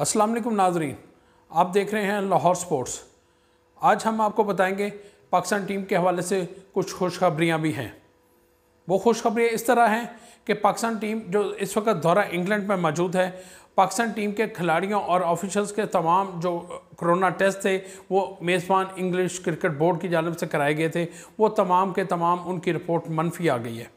अस्सलाम वालेकुम नाजरीन आप देख रहे हैं लाहौर स्पोर्ट्स आज हम आपको बताएंगे पाकिस्तान टीम के हवाले से कुछ खुशखबरियाँ भी हैं वो खुशखबरियाँ इस तरह हैं कि पाकिस्तान टीम जो इस वक्त दौरा इंग्लैंड में मौजूद है पाकिस्तान टीम के खिलाड़ियों और ऑफिशल्स के तमाम जो कोरोना टेस्ट थे वो मेज़बान इंग्लिश क्रिकेट बोर्ड की जानब से कराए गए थे वो तमाम के तमाम उनकी रिपोर्ट मनफी आ गई है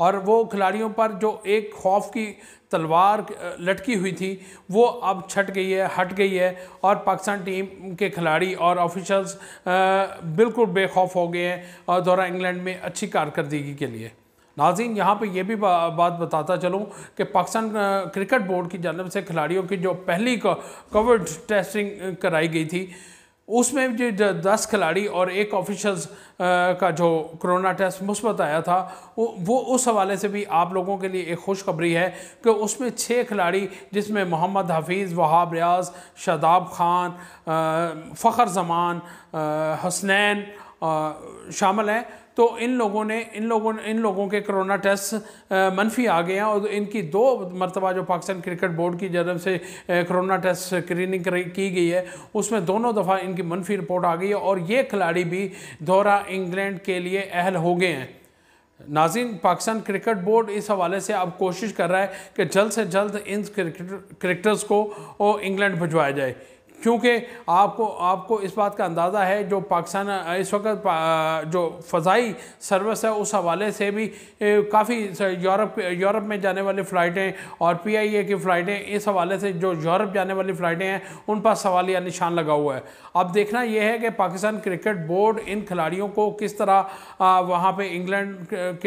और वो खिलाड़ियों पर जो एक खौफ की तलवार लटकी हुई थी वो अब छट गई है हट गई है और पाकिस्तान टीम के खिलाड़ी और ऑफिशल्स बिल्कुल बेखौफ हो गए हैं और दौरा इंग्लैंड में अच्छी कारकर्दगी के लिए नाजीन यहाँ पर यह भी बा, बात बताता चलूँ कि पाकिस्तान क्रिकेट बोर्ड की जानब से खिलाड़ियों की जो पहली कोविड टेस्टिंग कराई गई थी उसमें जो दस खिलाड़ी और एक ऑफिशल्स का जो कोरोना टेस्ट मुस्बत आया था वो वो उस हवाले से भी आप लोगों के लिए एक खुशखबरी है कि उसमें छः खिलाड़ी जिसमें मोहम्मद हफीज़ वहाब रियाज शदाब खान फ़खर जमान हसनैन शामिल हैं तो इन लोगों ने इन लोगों ने इन लोगों के कोरोना टेस्ट मनफी आ गए हैं और इनकी दो मरतबा जो पाकिस्तान क्रिकेट बोर्ड की जरब से कोरोना टेस्ट स्क्रीनिंग की गई है उसमें दोनों दफ़ा इनकी मनफी रिपोर्ट आ गई है और ये खिलाड़ी भी दोहरा इंग्लैंड के लिए अहल हो गए हैं नाजिन पाकिस्तान क्रिकेट बोर्ड इस हवाले से अब कोशिश कर रहा है कि जल्द से जल्द इन क्रिकेटर्स को इंग्लैंड भिजवाया जाए क्योंकि आपको आपको इस बात का अंदाज़ा है जो पाकिस्तान इस वक्त जो फ़जाई सर्विस है उस हवाले से भी काफ़ी यूरोप यूरोप में जाने वाली फ़्लाइटें और पी आई ए की फ़्लाइटें इस हवाले से जो यूरोप जाने वाली फ़्लाइटें हैं उन पर सवाल या निशान लगा हुआ है अब देखना यह है कि पाकिस्तान क्रिकेट बोर्ड इन खिलाड़ियों को किस तरह वहाँ पर इंग्लैंड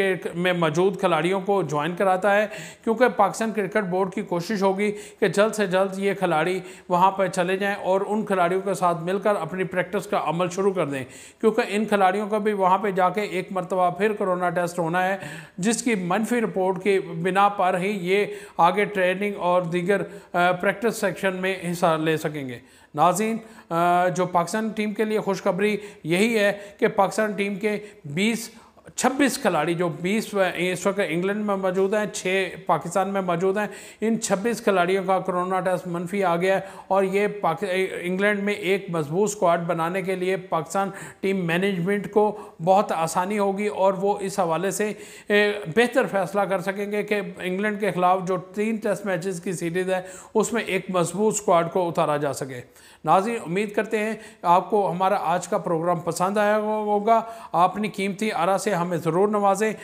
के में मौजूद खिलाड़ियों को ज्वाइन कराता है क्योंकि पाकिस्तान क्रिकेट बोर्ड की कोशिश होगी कि जल्द से जल्द ये खिलाड़ी वहाँ पर चले जाएँ और उन खिलाड़ियों के साथ मिलकर अपनी प्रैक्टिस का अमल शुरू कर दें क्योंकि इन खिलाड़ियों का भी वहाँ पर जाके एक मरतबा फिर कोरोना टेस्ट होना है जिसकी मनफी रिपोर्ट के बिना पर ही ये आगे ट्रेनिंग और दीगर प्रैक्टिस सेक्शन में हिस्सा ले सकेंगे नाजीन जो पाकिस्तान टीम के लिए खुशखबरी यही है कि पाकिस्तान टीम के छब्बीस खिलाड़ी जो बीस इस वक्त इंग्लैंड में मौजूद हैं छः पाकिस्तान में मौजूद हैं इन छब्बीस खिलाड़ियों का कोरोना टेस्ट मनफी आ गया है और ये इंग्लैंड में एक मजबूत स्क्वाड बनाने के लिए पाकिस्तान टीम मैनेजमेंट को बहुत आसानी होगी और वो इस हवाले से बेहतर फैसला कर सकेंगे कि इंग्लैंड के खिलाफ जो तीन टेस्ट मैचेस की सीरीज़ है उसमें एक मजबूत स्क्वाड को उतारा जा सके नाजी उम्मीद करते हैं आपको हमारा आज का प्रोग्राम पसंद आया होगा आपने कीमती आरा से हमें ज़रूर नवाजें